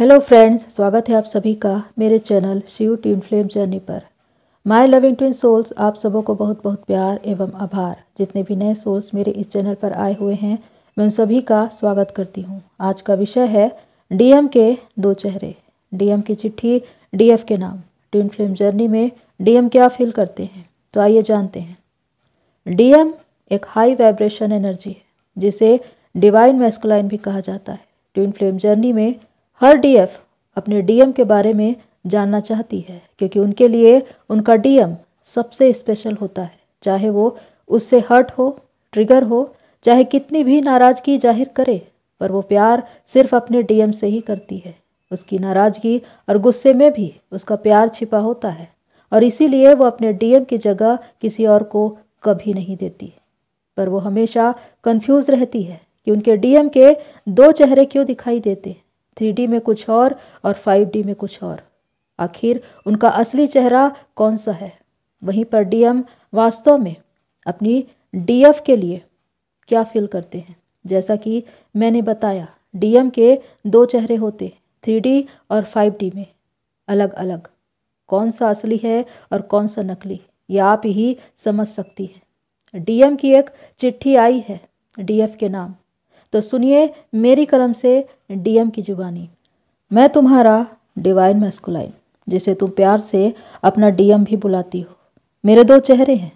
hello friends स्वागत है आप सभी का मेरे channel Shiv twin flame journey पर माय लविंग ट्विन सोल्स आप सबों को बहुत बहुत प्यार एवं आभार जितने भी नए सोल्स मेरे इस चैनल पर आए हुए हैं मैं उन सभी का स्वागत करती हूं आज का विषय है डीएम के दो चेहरे डीएम की चिट्ठी डीएफ के नाम ट्विन फ्लेम जर्नी में डीएम क्या फील करते हैं तो आइए जानते हैं डीएम एक हाई वाइब्रेशन एनर्जी है जिसे डिवाइन मेस्कोलाइन भी कहा जाता है ट्विन फ्लेम जर्नी में हर डीएफ अपने डीएम के बारे में जानना चाहती है क्योंकि उनके लिए उनका डीएम सबसे स्पेशल होता है चाहे वो उससे हर्ट हो ट्रिगर हो चाहे कितनी भी नाराज़गी जाहिर करे पर वो प्यार सिर्फ अपने डीएम से ही करती है उसकी नाराज़गी और गुस्से में भी उसका प्यार छिपा होता है और इसीलिए वो अपने डीएम की जगह किसी और को कभी नहीं देती पर वो हमेशा कंफ्यूज रहती है कि उनके डीएम के दो चेहरे क्यों दिखाई देते हैं थ्री में कुछ और और फाइव में कुछ और आखिर उनका असली चेहरा कौन सा है वहीं पर डीएम वास्तव में अपनी डीएफ के लिए क्या फील करते हैं जैसा कि मैंने बताया डीएम के दो चेहरे होते थ्री और फाइव में अलग अलग कौन सा असली है और कौन सा नकली ये आप ही समझ सकती हैं डीएम की एक चिट्ठी आई है डीएफ के नाम तो सुनिए मेरी कलम से डीएम की जुबानी मैं तुम्हारा डिवाइन मैस्कुलाइन जिसे तुम प्यार से अपना डीएम भी बुलाती हो मेरे दो चेहरे हैं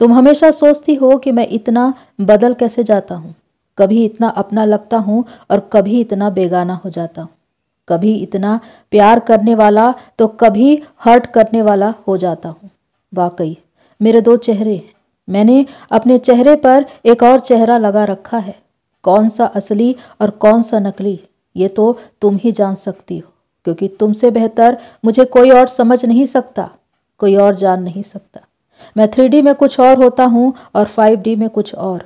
तुम हमेशा सोचती हो कि मैं इतना बदल कैसे जाता हूँ कभी इतना अपना लगता हूँ और कभी इतना बेगाना हो जाता हूँ कभी इतना प्यार करने वाला तो कभी हर्ट करने वाला हो जाता हूँ वाकई मेरे दो चेहरे हैं मैंने अपने चेहरे पर एक और चेहरा लगा रखा है कौन सा असली और कौन सा नकली ये तो तुम ही जान सकती हो क्योंकि तुमसे बेहतर मुझे कोई और समझ नहीं सकता कोई और जान नहीं सकता मैं थ्री में कुछ और होता हूँ और फाइव में कुछ और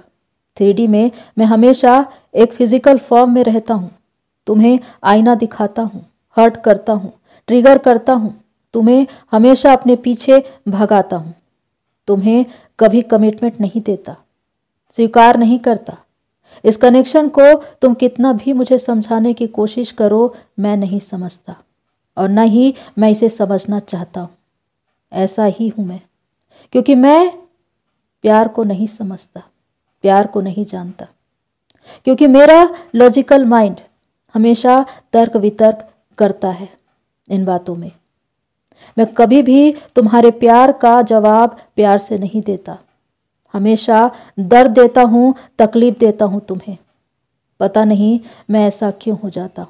थ्री में मैं हमेशा एक फिजिकल फॉर्म में रहता हूँ तुम्हें आईना दिखाता हूँ हर्ट करता हूँ ट्रिगर करता हूँ तुम्हें हमेशा अपने पीछे भगाता हूँ तुम्हें कभी कमिटमेंट नहीं देता स्वीकार नहीं करता इस कनेक्शन को तुम कितना भी मुझे समझाने की कोशिश करो मैं नहीं समझता और न ही मैं इसे समझना चाहता हूँ ऐसा ही हूँ मैं क्योंकि मैं प्यार को नहीं समझता प्यार को नहीं जानता क्योंकि मेरा लॉजिकल माइंड हमेशा तर्क वितर्क करता है इन बातों में मैं कभी भी तुम्हारे प्यार का जवाब प्यार से नहीं देता हमेशा दर्द देता हूँ तकलीफ देता हूँ तुम्हें पता नहीं मैं ऐसा क्यों हो जाता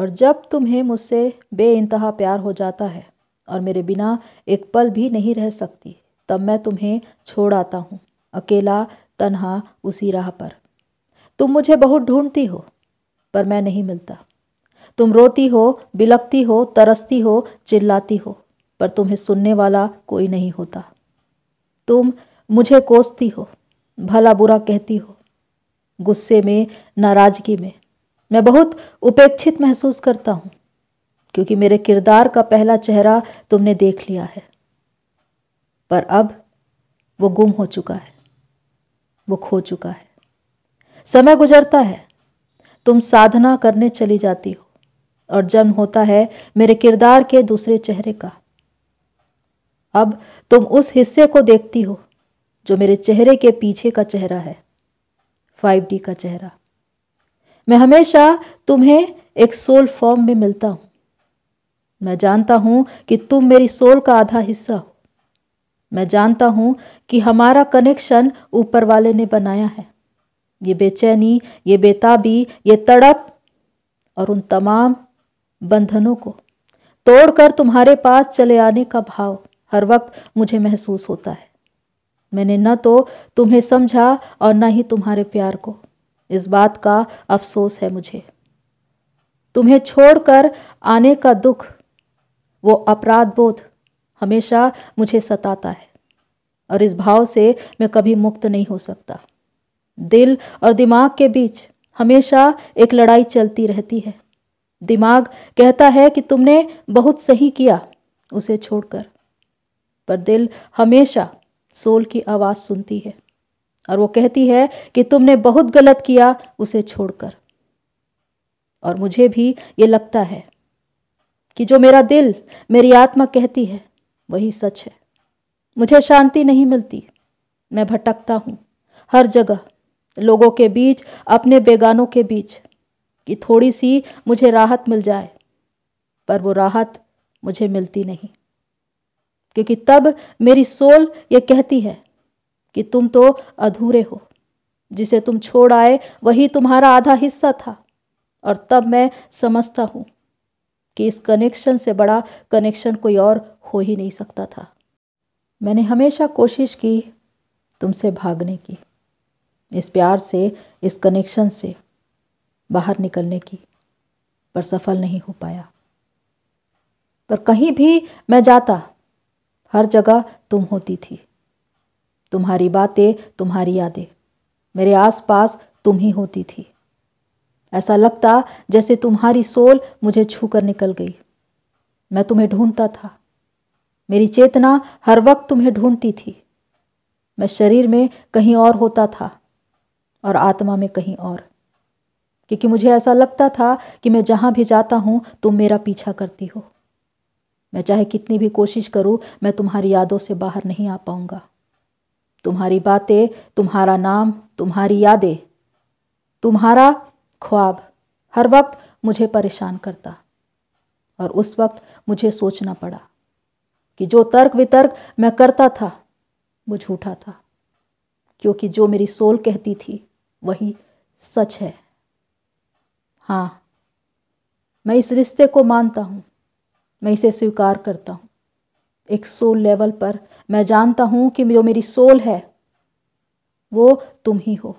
और जब तुम्हें मुझसे बे प्यार हो जाता है और मेरे बिना एक पल भी नहीं रह सकती तब मैं तुम्हें छोड़ आता हूँ अकेला तन्हा उसी राह पर तुम मुझे बहुत ढूंढती हो पर मैं नहीं मिलता तुम रोती हो बिलकती हो तरसती हो चिल्लाती हो पर तुम्हें सुनने वाला कोई नहीं होता तुम मुझे कोसती हो भला बुरा कहती हो गुस्से में नाराज़गी में मैं बहुत उपेक्षित महसूस करता हूं क्योंकि मेरे किरदार का पहला चेहरा तुमने देख लिया है पर अब वो गुम हो चुका है वो खो चुका है समय गुजरता है तुम साधना करने चली जाती हो और जन्म होता है मेरे किरदार के दूसरे चेहरे का अब तुम उस हिस्से को देखती हो जो मेरे चेहरे के पीछे का चेहरा है फाइव डी का चेहरा मैं हमेशा तुम्हें एक सोल फॉर्म में मिलता हूं मैं जानता हूं कि तुम मेरी सोल का आधा हिस्सा हो मैं जानता हूं कि हमारा कनेक्शन ऊपर वाले ने बनाया है ये बेचैनी ये बेताबी ये तड़प और उन तमाम बंधनों को तोड़कर तुम्हारे पास चले आने का भाव हर वक्त मुझे महसूस होता है मैंने न तो तुम्हें समझा और न ही तुम्हारे प्यार को इस बात का अफसोस है मुझे तुम्हें छोड़कर आने का दुख वो अपराध बोध हमेशा मुझे सताता है और इस भाव से मैं कभी मुक्त नहीं हो सकता दिल और दिमाग के बीच हमेशा एक लड़ाई चलती रहती है दिमाग कहता है कि तुमने बहुत सही किया उसे छोड़कर पर दिल हमेशा सोल की आवाज़ सुनती है और वो कहती है कि तुमने बहुत गलत किया उसे छोड़कर और मुझे भी ये लगता है कि जो मेरा दिल मेरी आत्मा कहती है वही सच है मुझे शांति नहीं मिलती मैं भटकता हूं हर जगह लोगों के बीच अपने बेगानों के बीच कि थोड़ी सी मुझे राहत मिल जाए पर वो राहत मुझे मिलती नहीं क्योंकि तब मेरी सोल ये कहती है कि तुम तो अधूरे हो जिसे तुम छोड़ आए वही तुम्हारा आधा हिस्सा था और तब मैं समझता हूँ कि इस कनेक्शन से बड़ा कनेक्शन कोई और हो ही नहीं सकता था मैंने हमेशा कोशिश की तुमसे भागने की इस प्यार से इस कनेक्शन से बाहर निकलने की पर सफल नहीं हो पाया पर कहीं भी मैं जाता हर जगह तुम होती थी तुम्हारी बातें तुम्हारी यादें मेरे आसपास तुम ही होती थी ऐसा लगता जैसे तुम्हारी सोल मुझे छूकर निकल गई मैं तुम्हें ढूंढता था मेरी चेतना हर वक्त तुम्हें ढूंढती थी मैं शरीर में कहीं और होता था और आत्मा में कहीं और क्योंकि मुझे ऐसा लगता था कि मैं जहाँ भी जाता हूँ तुम मेरा पीछा करती हो मैं चाहे कितनी भी कोशिश करूँ मैं तुम्हारी यादों से बाहर नहीं आ पाऊंगा तुम्हारी बातें तुम्हारा नाम तुम्हारी यादें तुम्हारा ख्वाब हर वक्त मुझे परेशान करता और उस वक्त मुझे सोचना पड़ा कि जो तर्क वितर्क मैं करता था वो झूठा था क्योंकि जो मेरी सोल कहती थी वही सच है हाँ मैं इस रिश्ते को मानता हूँ मैं इसे स्वीकार करता हूँ एक सोल लेवल पर मैं जानता हूँ कि जो मेरी सोल है वो तुम ही हो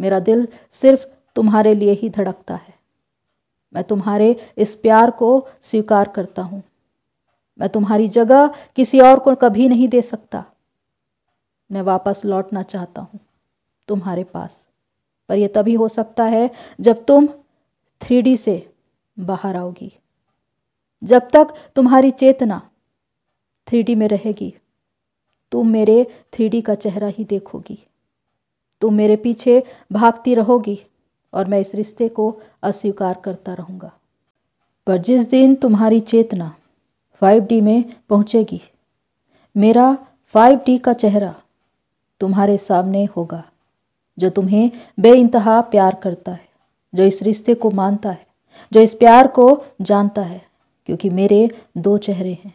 मेरा दिल सिर्फ तुम्हारे लिए ही धड़कता है मैं तुम्हारे इस प्यार को स्वीकार करता हूँ मैं तुम्हारी जगह किसी और को कभी नहीं दे सकता मैं वापस लौटना चाहता हूँ तुम्हारे पास पर यह तभी हो सकता है जब तुम थ्री से बाहर आओगी जब तक तुम्हारी चेतना थ्री में रहेगी तुम मेरे थ्री का चेहरा ही देखोगी तुम मेरे पीछे भागती रहोगी और मैं इस रिश्ते को अस्वीकार करता रहूँगा पर जिस दिन तुम्हारी चेतना 5D में पहुँचेगी मेरा 5D का चेहरा तुम्हारे सामने होगा जो तुम्हें बे प्यार करता है जो इस रिश्ते को मानता है जो इस प्यार को जानता है क्योंकि मेरे दो चेहरे हैं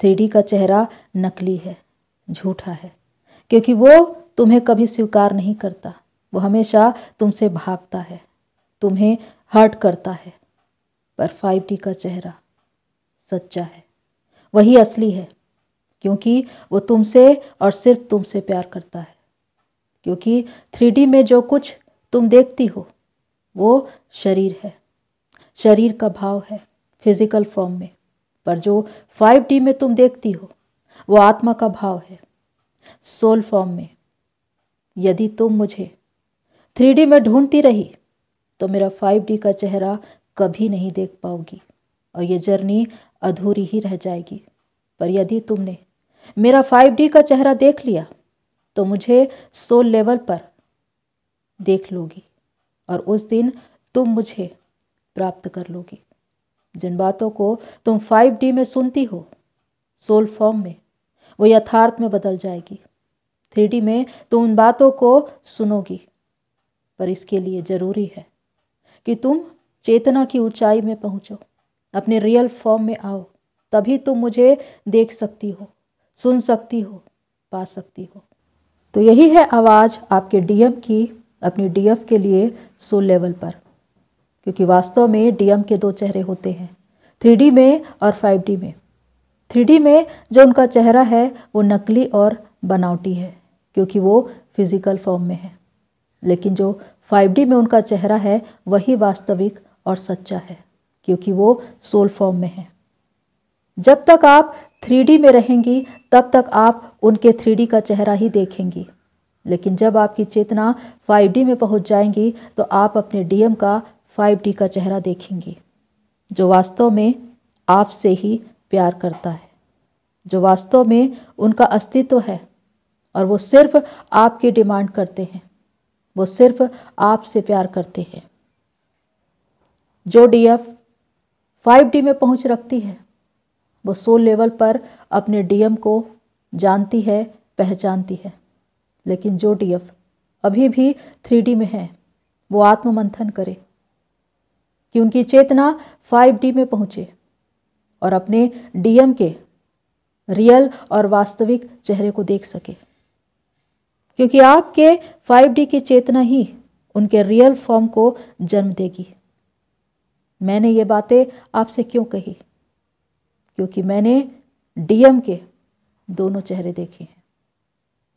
थ्री का चेहरा नकली है झूठा है क्योंकि वो तुम्हें कभी स्वीकार नहीं करता वो हमेशा तुमसे भागता है तुम्हें हर्ट करता है पर फाइव डी का चेहरा सच्चा है वही असली है क्योंकि वो तुमसे और सिर्फ तुमसे प्यार करता है क्योंकि थ्री में जो कुछ तुम देखती हो वो शरीर है शरीर का भाव है फिजिकल फॉर्म में पर जो फाइव डी में तुम देखती हो वो आत्मा का भाव है सोल फॉर्म में यदि तुम मुझे थ्री डी में ढूंढती रही तो मेरा फाइव डी का चेहरा कभी नहीं देख पाओगी और ये जर्नी अधूरी ही रह जाएगी पर यदि तुमने मेरा फाइव डी का चेहरा देख लिया तो मुझे सोल लेवल पर देख लोगी और उस दिन तुम मुझे प्राप्त कर लोगी जिन बातों को तुम फाइव डी में सुनती हो सोल फॉर्म में वो यथार्थ में बदल जाएगी थ्री डी में तुम उन बातों को सुनोगी पर इसके लिए ज़रूरी है कि तुम चेतना की ऊंचाई में पहुंचो अपने रियल फॉर्म में आओ तभी तुम मुझे देख सकती हो सुन सकती हो पा सकती हो तो यही है आवाज़ आपके डीएम की अपनी डीएफ के लिए सोल लेवल पर क्योंकि वास्तव में डीएम के दो चेहरे होते हैं थ्री में और फाइव में थ्री में जो उनका चेहरा है वो नकली और बनावटी है क्योंकि वो फिजिकल फॉर्म में है लेकिन जो 5D में उनका चेहरा है वही वास्तविक और सच्चा है क्योंकि वो सोल फॉर्म में है जब तक आप 3D में रहेंगी तब तक आप उनके 3D का चेहरा ही देखेंगी लेकिन जब आपकी चेतना 5D में पहुंच जाएंगी तो आप अपने डीएम का फाइव डी का चेहरा देखेंगी जो वास्तव में आपसे ही प्यार करता है जो वास्तव में उनका अस्तित्व है और वो सिर्फ आपकी डिमांड करते हैं वो सिर्फ आपसे प्यार करते हैं जो डी एफ फाइव डी में पहुंच रखती है वो सोल लेवल पर अपने डीएम को जानती है पहचानती है लेकिन जो डीएफ अभी भी थ्री डी में है वो आत्ममंथन करे कि उनकी चेतना 5D में पहुंचे और अपने डीएम के रियल और वास्तविक चेहरे को देख सके क्योंकि आपके 5D की चेतना ही उनके रियल फॉर्म को जन्म देगी मैंने ये बातें आपसे क्यों कही क्योंकि मैंने डीएम के दोनों चेहरे देखे हैं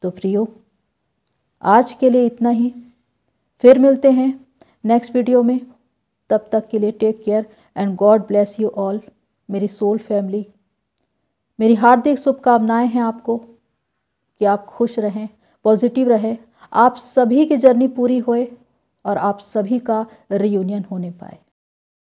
तो प्रियो आज के लिए इतना ही फिर मिलते हैं नेक्स्ट वीडियो में तब तक के लिए take care and God bless you all मेरी सोल फैमिली मेरी हार्दिक शुभकामनाएं हैं आपको कि आप खुश रहें पॉजिटिव रहें आप सभी की जर्नी पूरी होए और आप सभी का रियूनियन होने पाए